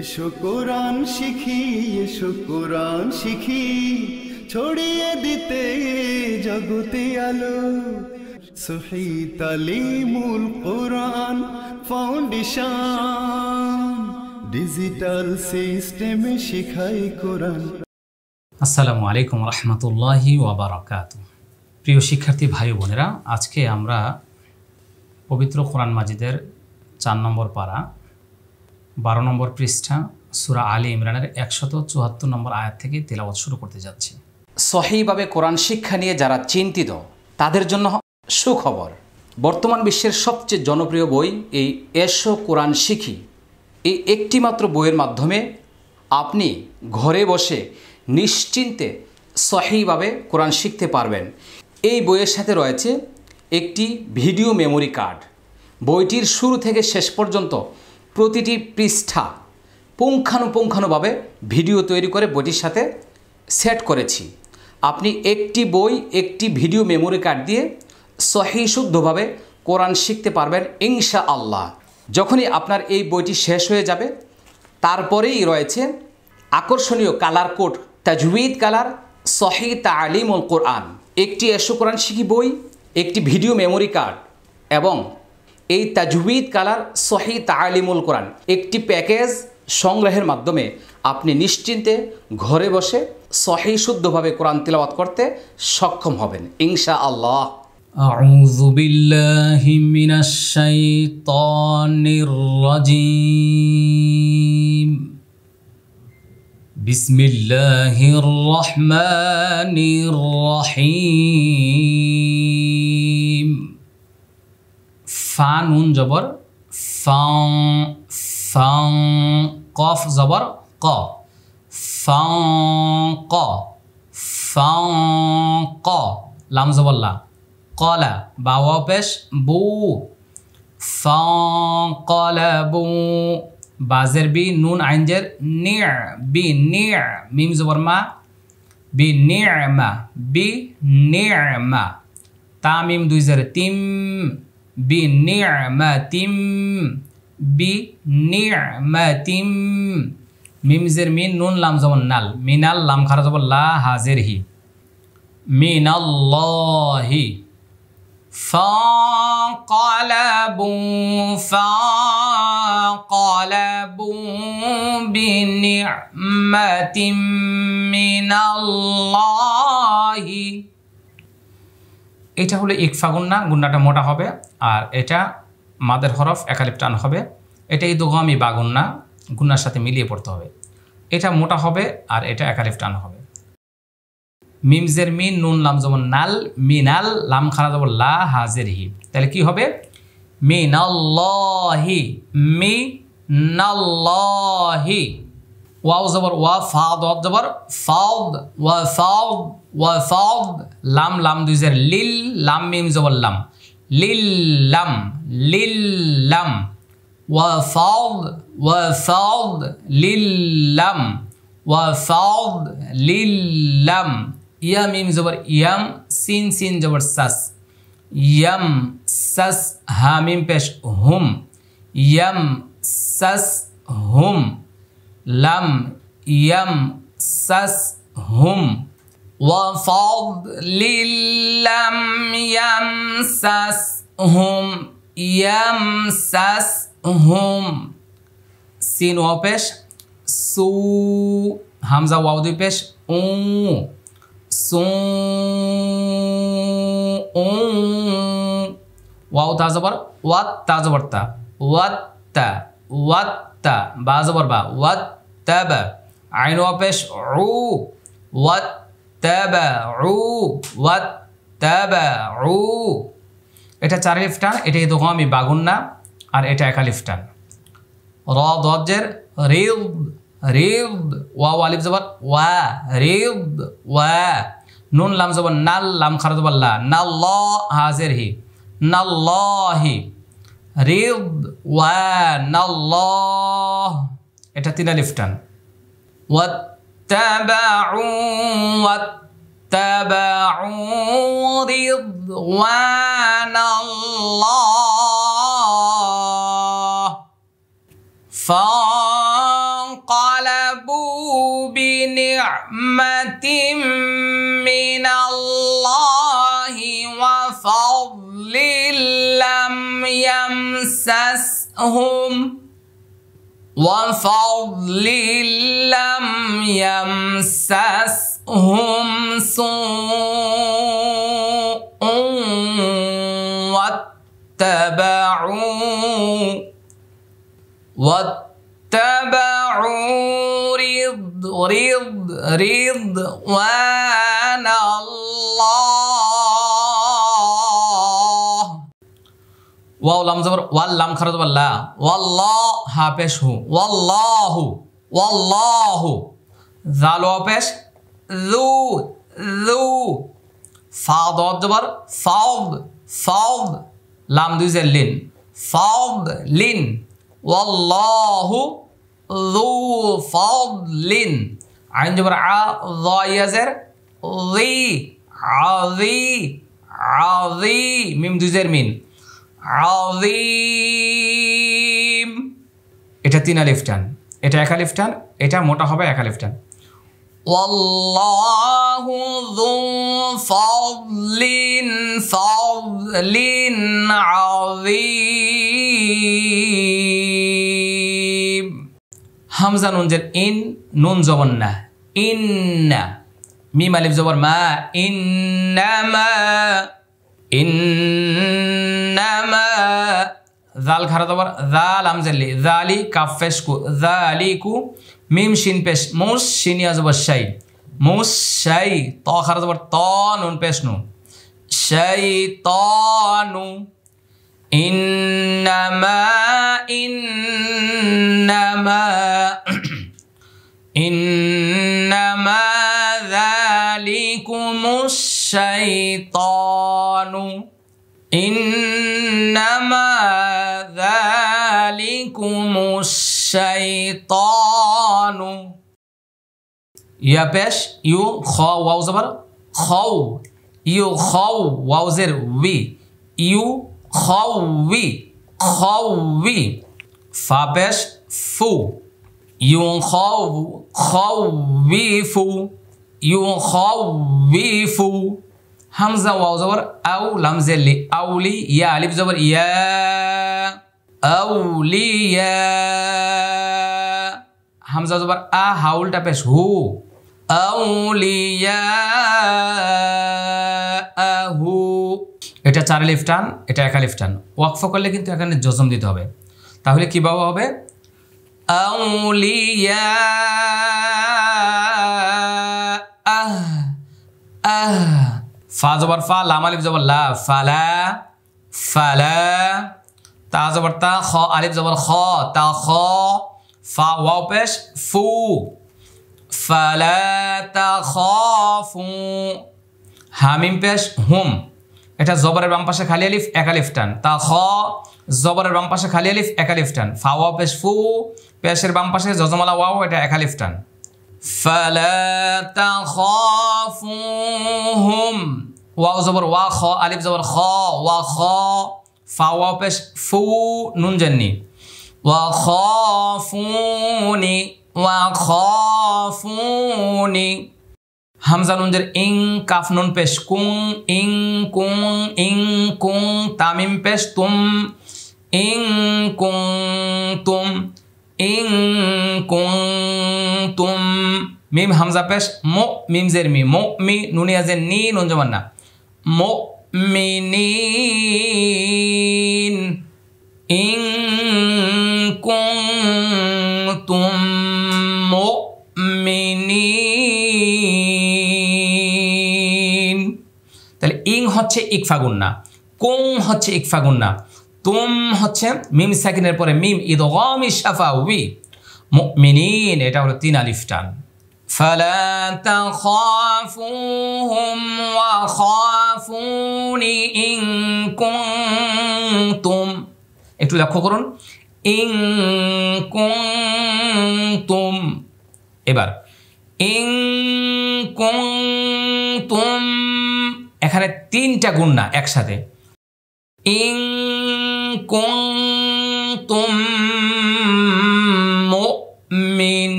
এসো কোরআন শিখি এসো কোরআন শিখি ছড়িয়ে দিতে জগতে আলো সহি তালিমুল কোরআন ফাউন্ডেশন ডিজিটাল সিস্টেমে শিখাই কোরআন আসসালামু আলাইকুম ওয়া বারাকাতু প্রিয় শিক্ষার্থী ভাই বোনেরা আজকে আমরা পবিত্র কোরআন মাজিদের চার নম্বর পাড়া বারো নম্বর পৃষ্ঠা সুরা আলী ইমরানের একশত চুয়াত্তর নম্বর আয়াত থেকে তেলাওয়াত শুরু করতে যাচ্ছি সহিভাবে কোরআন শিক্ষা নিয়ে যারা চিন্তিত তাদের জন্য সুখবর বর্তমান বিশ্বের সবচেয়ে জনপ্রিয় বই এই এসো কোরআন শিখি এই একটিমাত্র বইয়ের মাধ্যমে আপনি ঘরে বসে নিশ্চিন্তে সহিভাবে কোরআন শিখতে পারবেন এই বইয়ের সাথে রয়েছে একটি ভিডিও মেমোরি কার্ড বইটির শুরু থেকে শেষ পর্যন্ত প্রতিটি পৃষ্ঠা পুঙ্খানুপুঙ্খানুভাবে ভিডিও তৈরি করে বইটির সাথে সেট করেছি আপনি একটি বই একটি ভিডিও মেমোরি কার্ড দিয়ে সহি শুদ্ধভাবে কোরআন শিখতে পারবেন ইনশা আল্লাহ যখনই আপনার এই বইটি শেষ হয়ে যাবে তারপরেই রয়েছে আকর্ষণীয় কালার কোড তাজুইদ কালার সহি তালিমুল কোরআন একটি এসো কোরআন শিখি বই একটি ভিডিও মেমোরি কার্ড এবং এই তাজবিদ কালার সহি তালিমুল কোরআন একটি প্যাকেজ সংগ্রহের মাধ্যমে আপনি নিশ্চিন্তে ঘরে বসে সহি শুদ্ধভাবে কোরআন তিলাবাত করতে সক্ষম হবেন ইনশা আল্লাহ أعوذ بالله من الشيطان الرجيم بسم الله الرحمن الرحيم ফা নুন জবর ফং কফ জবর ক ক ক লাম জবর লা কলা বা পেশ বু ফং বু বাজের বি নুন আইনজের নি বি নি মিম জবর মা বি নি মা বি নি মা তামিম দুই জের তিম بنعمة بنعمة ميم زر مين نون لام زبر نال من اللام خرج زبر لا حاضر هي من الله فانقلبوا فانقلبوا بنعمة من الله এটা হলো ইকফা গুন্না গুন্নাটা মোটা হবে আর এটা মাদের হরফ একালিপ টান হবে এটা ইদুগমি বা গুন্না গুন্নার সাথে মিলিয়ে পড়তে হবে এটা মোটা হবে আর এটা একালিপ টান হবে মিমজের মিন নুন লাম যেমন নাল মিনাল লাম খানা যাবো লা হাজের হি তাহলে কি হবে মিনাল্লাহি মি নাল্লাহি ওয়াও জবর ওয়া ফাদ জবর ফাদ ওয়া ফাদ ওয়া ফাদ লাম লাম দুই জের লিল লাম মিম জবল্লাম লিল লাম লিল লাম وفاض وفاض للم وفاض للم ইয়াম মিম জবর ইয়াম সিন সিন জবর সাস ইয়াম সাস হা মিম পেশ হুম ইয়াম সাস হুম লাম ইয়াম সাস হুম وفضل لم يمسسهم يمسسهم سين واو پیش سو همزه واو دوی پیش اون سو اون واو تا زبر وات تا زبر تا وات تا وات تا با زبر با وات تب عین واو پیش عو وات এটা চার আলিফ টান এটা ইদু আমি বাগুন না আর এটা এক আলিফ টান র দজ্জের রিদ রিদ ওয়া আলিফ জবর ওয়া রিব ওয়া নুন লাম জবর নাল লাম খারদবাল্লা নাল হাজের হি নাল্লাহি রিদ ওয়া নাল্লাহ এটা তিন আলিফ টান اتبعوا واتبعوا رضوان الله فانقلبوا بنعمة من الله وفضل لم يمسسهم وفضل لم يمسسهم سوء واتبعوا واتبعوا رض رض رضوان الله ওয়াও লাম জবর ওয়াল লাম খারাজ লা ওয়াল্লাহ হা পেশ হু ওয়াল্লাহু ওয়াল্লাহু জাল ওয়া পেশ জু জু ফা দত জবর সাউদ সাউদ লাম দুই জের লিন সাউদ লিন ওয়াল্লাহু জু লিন আইন জবর আ যায়েজের জি আযি আযি মিম দুই জের মিন আযীম এটা তিন আলিফ টান এটা একা আলিফ টান এটা মোটা হবে এক আলিফ টান والله ذو فضل فضل عظيم হামজা নুন জের ইন নুন জবর না ইন না মিম আলিফ জবর মা ইন্নামা ইন্না নামা জাল খারা দাবার জাল আমজাল্লি জালি কাফ পেশকু কু মিম শিন পেশ মুস শিনিয়া জবর শাই মুস শাই ত খারা জবর ত নুন পেশ নু শাই ত নু ইন্নামা ইন্নামা ইন্নামা জালিকুমুশ শাইতানু إنما ذلكم الشيطان يا باش يو خاو واو زبر خاو يو خاو واو زر وي يو خاو وي خاو وي فا باش فو يو خاو خاو وي فو يو خاو وي فو হামজা ওয়াও জবর আউ লাম আউলি ইয়া আলিফ জবর ইয়া আউলিয়া হামজা জবর আ হাউলটা পেশ হু আউলিয়া আহু এটা চার আলিফ টান এটা এক আলিফ টান ওয়াকফ করলে কিন্তু এখানে জজম দিতে হবে তাহলে কী বাবা হবে আউলিয়া ফা জবর ফা লাম আলিফ জবর লা ফালা ফালা তা জবর তা খ আলিফ জবর খ তা খ ফা ওয়াও পেশ ফু ফালা তা খ ফু হামিম পেশ হুম এটা জবরের বাম পাশে খালি আলিফ এক আলিফ টান তা খ জবরের বাম পাশে খালি আলিফ এক আলিফ টান ফা ওয়া পেশ ফু পেশের বাম পাশে জজমালা ওয়াও এটা এক আলিফ টান ফালা তা খ ফু ওয়াও জবর ওয়া খ আলিফ জবর খ ওয়া খ ফা ওয়া পেশ ফু নুন জাননি ওয়া খ ফুনি ওয়া খ ফুনি হামজা নুনজের ইং কাফ নুন পেশ কুং ইং কুং ইং কুং তামিম পেশ তুম ইং কুং তুম ইং কুং তুম মিম হামজা পেশ মো জের মি মো মি জের নি নুন জমান না মুমিনিন ইন কুনতুম মুমিনিন তাহলে ইং হচ্ছে না কুম হচ্ছে না তুম হচ্ছে মিম সাকিনের পরে মিম ইদগামি শাফা উই মুমিনিন এটা হলো তিন আলিফ টান فلا تخافوهم وخافون إن كنتم একটু লক্ষ্য করুন ইং কুন্তুম এবার ইং কুন্তুম এখানে তিনটা গুণ না একসাথে ইং কুন্তুম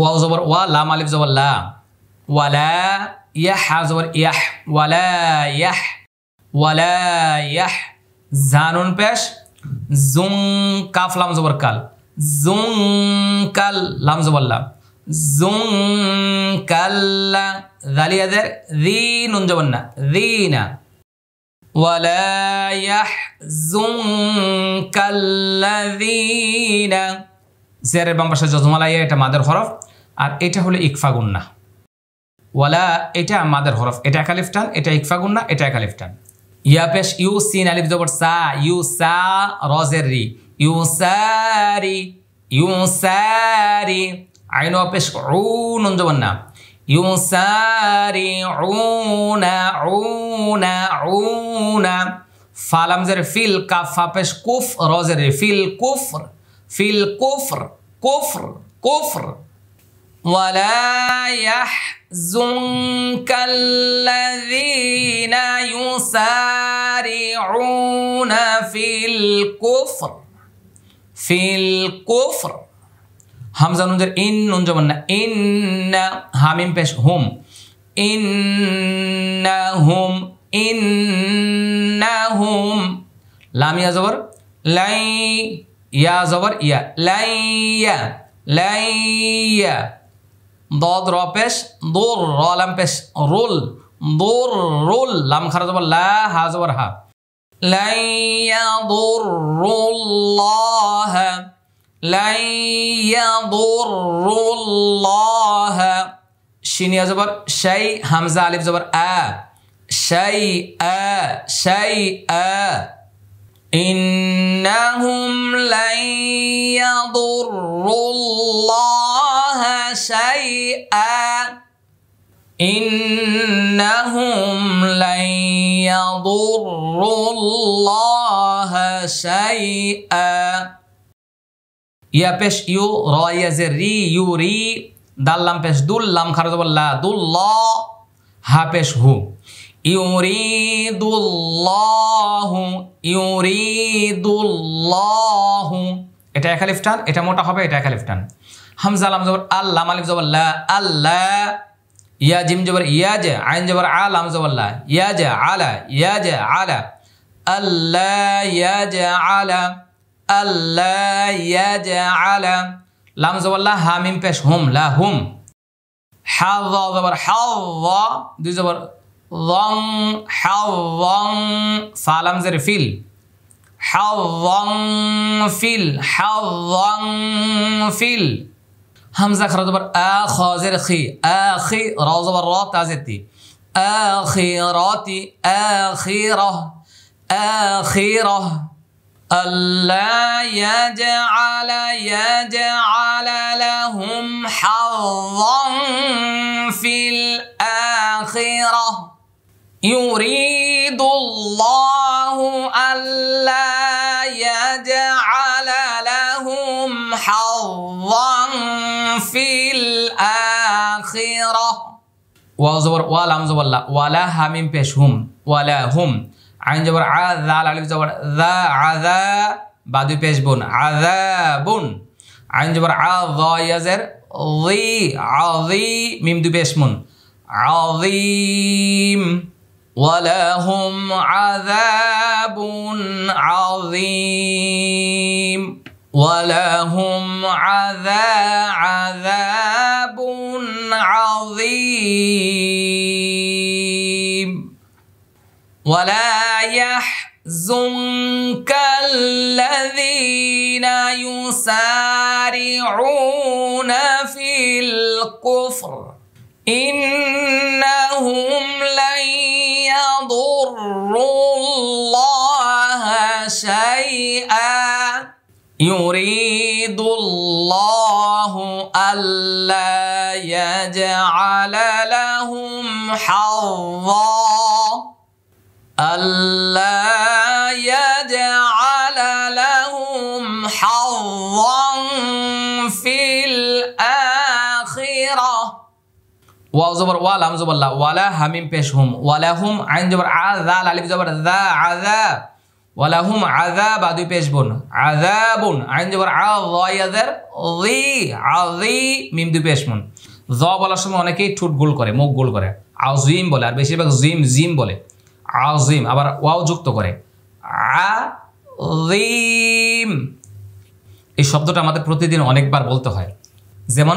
ওয়াও জবর ওয়া লাম আলিফ জবর লা ওয়ালা ইয়াহ হা জবর ইয়াহ ওয়ালা ইয়াহ ওয়ালা ইয়াহ জানুন পেশ জুং কাফ লাম জবর কাল জুং কাল লাম জবর লা জুং কাল জালিয়াদের রি নুন জবর না রি না ولا يحزنك الذين زر بمبشر جزم الله يا تمادر حرف আর এটা হলো ইকফাগুন্না ওয়ালা এটা মাদার হরফ এটা একালিফটান এটা ইকফাগুন্না এটা একালিফটান ইয়াপেশ ইয়া ইউ সিন আলিফ জবর সা ইউ সা রজের রি ইউ সারি ইউ সারি আইন অপেশ উ নুন জবর না ইউ সারি উনা না ফালাম ফালামজের ফিল কাফ পেশ কুফ রজের রি ফিল কুফর ফিল কুফর কুফর কুফর ولا يحزنك الذين يسارعون في الكفر في الكفر হামজা নুনজের ইন নুন জমান না ইন না হামিম পেশ হুম ইন না হুম ইন না হুম লাম ইয়া জবর লাই ইয়া জবর ইয়া লাই ইয়া লাই ইয়া দদ র পেশ দোর র লাম পেশ রোল দোর রোল লাম খারা জবর লা হা জবর হা لن يضر الله لن يضر الله شين يا زبر شيء همزة ألف زبر آ شيء آ شيء آ إنهم لن يضروا الله شيئا إنهم لن يضروا الله شيئا يا بش يو را يزري يوري دال لام بش دول لام خرج والله دول الله ها بش هو يريد الله يريد الله এটা একালিফ টান এটা মোটা হবে এটা একালিফ টান হামজা লাম জবর আল্লাহ মালিফ জবর লা আল্লাহ ইয়া জিম জবর ইয়াজ আইন জবর আ লাম জবর লা ইয়াজ আলা ইয়াজ আলা আল্লাহ ইয়াজ আলা আল্লাহ ইয়াজ আলা লাম জবর লা হামিম পেশ হুম লা হুম হাজ জবর হাজ দুই জবর ضم حظا فعل زر فيل حظا فيل حظا فيل همزه خرا بر آخ زر خي اخي روز زبر را تاع اخيراتي اخيره اخيره ألا يجعل يجعل لهم حظا في الآخرة يريد الله ألا يجعل لهم حظا في الآخرة واو زبر ولام زبر لا ولا همين پیش هم ولا هم عين جبر عذا الالف زبر ذا عذا بعدو پیش بون عذاب عين جبر عذا يزر ضي عظي ميم دو پیش من عظيم ولهم عذاب عظيم ولهم عذا عذاب عظيم ولا يحزنك الذين يسارعون في الكفر إنهم لن يضروا الله شيئا يريد الله ألا يجعل لهم حظا ألا يجعل ওয়াও জবর ওয়াল হাম জবর লা ওয়ালা হামিম পেশ হুম ওয়ালা হুম আইন জবর আ জাল আলিফ জবর দা আযা ওয়ালা হুম আযা বা দুই পেশ বোন আযাবুন আইন জবর আ যায়াদার জি আযি মিম দুই পেশ বোন জ বলার সময় অনেকেই ঠুট গোল করে মুখ গোল করে আজিম বলে আর বেশিরভাগ জিম জিম বলে আজিম আবার ওয়াও যুক্ত করে আ এই শব্দটা আমাদের প্রতিদিন অনেকবার বলতে হয় যেমন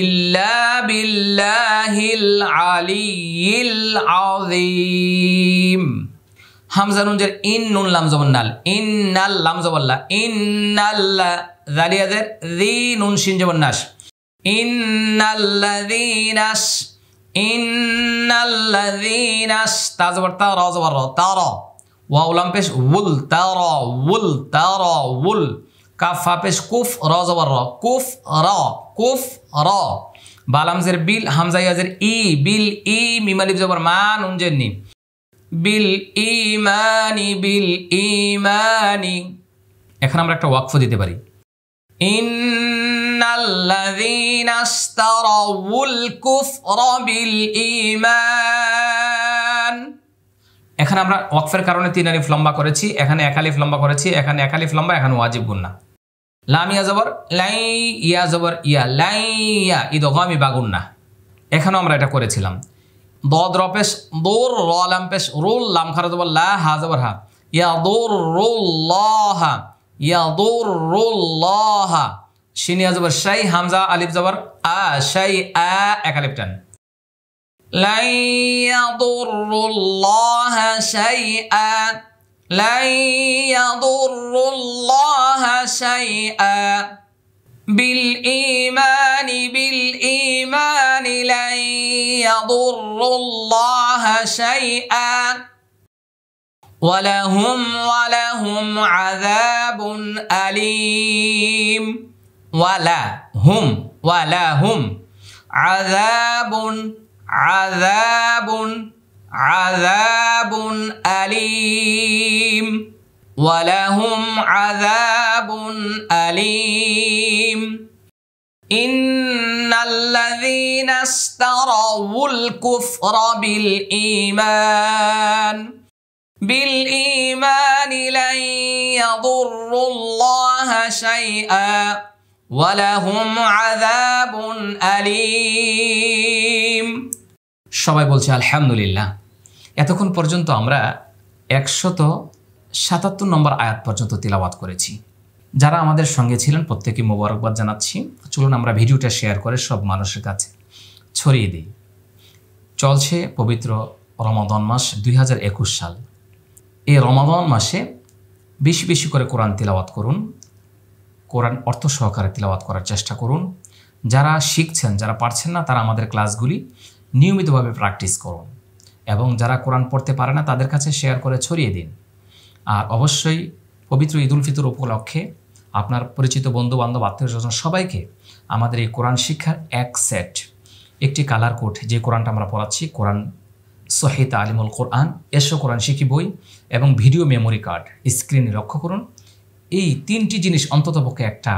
ইল্লা বিল্লাহিল আলিল আযীম হামজা নুনজের ইন নুন লাম জবর নাল ইন্নাল লাম জবল্লা নুন শিন জবর নাস ইন্নাল্লাযীনাস ইন্নাল্লাযীনাস তা জবর তা র উল তা উল তা উল কাফ ফা কুফ র জবর র কুফ র কুফ র বালামজের বিল হামজাইয়াজের ই বিল ই মিমালিফ জবর মান উনজের নি বিল ইমানি বিল ইমানি এখন আমরা একটা ওয়াকফ দিতে পারি ইন্নাল্লাযীনা আশতারাউল কুফরা বিল ঈমান এখানে আমরা ওয়াকফের কারণে তিন আলিফ লম্বা করেছি এখানে এক আলিফ লম্বা করেছি এখানে এক আলিফ লম্বা এখানে ওয়াজিব গুন্না লাম ইয়া জবর লাই ইয়া জবর ইয়া লাই ইয়া ঈদ বাগুন না এখানেও আমরা এটা করেছিলাম দদ রপেশ দোর র লাম পেশ রোল লাম খারা জবর লা হা জবর হা ইয়া দোর রোল ল হা ইয়া দোর রোল ল হা শিনিয়া জবর শাই হামজা আলিফ জবর আ শাই আ এক আলিফ টান لن يضر الله شيئا দোর يضر الله شيئا بالإيمان بالإيمان لن يضر الله شيئا ولهم ولهم عذاب أليم ولا ولا ولهم عذاب عذاب عذاب أليم ওয়ালাহুম আযাবুন আলিম إن الذين اشتروا الكفر بالإيمان بالإيمان لن يضروا الله شيئا ولهم عذاب أليم সবাই বলছে আলহামদুলিল্লাহ এতক্ষণ পর্যন্ত আমরা একশত সাতাত্তর নম্বর আয়াত পর্যন্ত তিলাওয়াত করেছি যারা আমাদের সঙ্গে ছিলেন প্রত্যেকে মোবারকবাদ জানাচ্ছি চলুন আমরা ভিডিওটা শেয়ার করে সব মানুষের কাছে ছড়িয়ে দিই চলছে পবিত্র রমাদন মাস দুই সাল এই রমাদন মাসে বেশি বেশি করে কোরআন তিলাওয়াত করুন কোরআন অর্থ সহকারে তিলাওয়াত করার চেষ্টা করুন যারা শিখছেন যারা পারছেন না তারা আমাদের ক্লাসগুলি নিয়মিতভাবে প্র্যাকটিস করুন এবং যারা কোরআন পড়তে পারে না তাদের কাছে শেয়ার করে ছড়িয়ে দিন আর অবশ্যই পবিত্র ঈদুল ফিতর উপলক্ষে আপনার পরিচিত বন্ধু বান্ধব আত্মীয় স্বজন সবাইকে আমাদের এই কোরআন শিক্ষার এক সেট একটি কালার কোড যে কোরআনটা আমরা পড়াচ্ছি কোরআন সহিত আলিমুল কোরআন এসো কোরআন শিখি বই এবং ভিডিও মেমোরি কার্ড স্ক্রিনে লক্ষ্য করুন এই তিনটি জিনিস অন্ততপক্ষে একটা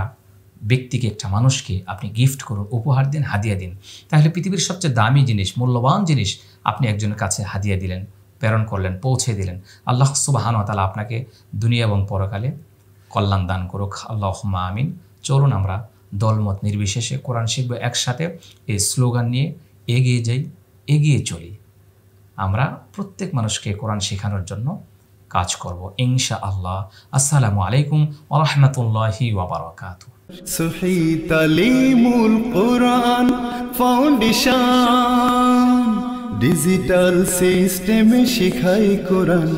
ব্যক্তিকে একটা মানুষকে আপনি গিফট করুন উপহার দিন হাদিয়া দিন তাহলে পৃথিবীর সবচেয়ে দামি জিনিস মূল্যবান জিনিস আপনি একজনের কাছে হাদিয়া দিলেন প্রেরণ করলেন পৌঁছে দিলেন আল্লাহ সুবাহানু তালা আপনাকে দুনিয়া এবং পরকালে কল্যাণ দান করুক আল্লাহ আমিন চলুন আমরা দলমত নির্বিশেষে কোরআন শিখব একসাথে এই স্লোগান নিয়ে এগিয়ে যাই এগিয়ে চলি আমরা প্রত্যেক মানুষকে কোরআন শেখানোর জন্য কাজ করব ইনশা আল্লাহ আসসালামু আলাইকুম আরহামতুল্লাহি ওবরাকাত সুহি তালিমুল কোরআন ফাউন্ডেশন ডিজিটাল সিস্টেমে শিখাই কোরআন